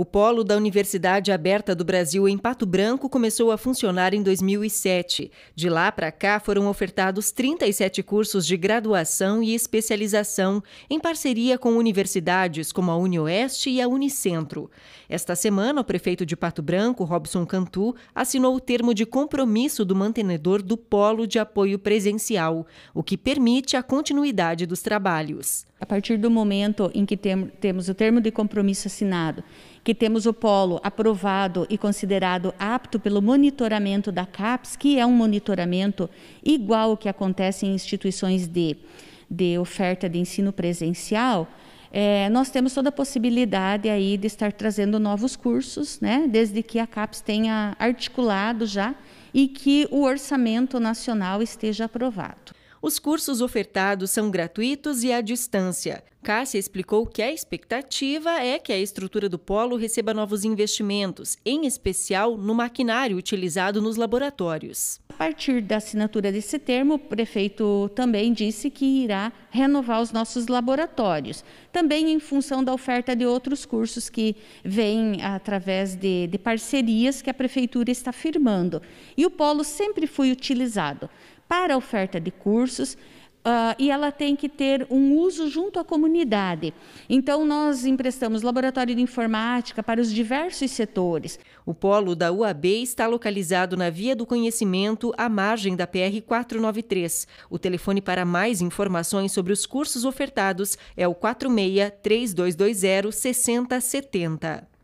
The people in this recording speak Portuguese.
O polo da Universidade Aberta do Brasil em Pato Branco começou a funcionar em 2007. De lá para cá foram ofertados 37 cursos de graduação e especialização em parceria com universidades como a UniOeste e a Unicentro. Esta semana, o prefeito de Pato Branco, Robson Cantu, assinou o termo de compromisso do mantenedor do polo de apoio presencial, o que permite a continuidade dos trabalhos. A partir do momento em que tem, temos o termo de compromisso assinado, que temos o polo aprovado e considerado apto pelo monitoramento da CAPES, que é um monitoramento igual ao que acontece em instituições de, de oferta de ensino presencial, é, nós temos toda a possibilidade aí de estar trazendo novos cursos, né, desde que a CAPES tenha articulado já e que o orçamento nacional esteja aprovado. Os cursos ofertados são gratuitos e à distância. Cássia explicou que a expectativa é que a estrutura do polo receba novos investimentos, em especial no maquinário utilizado nos laboratórios. A partir da assinatura desse termo, o prefeito também disse que irá renovar os nossos laboratórios, também em função da oferta de outros cursos que vêm através de, de parcerias que a prefeitura está firmando. E o polo sempre foi utilizado para a oferta de cursos, Uh, e ela tem que ter um uso junto à comunidade. Então, nós emprestamos laboratório de informática para os diversos setores. O polo da UAB está localizado na Via do Conhecimento, à margem da PR 493. O telefone para mais informações sobre os cursos ofertados é o 46 3220 6070.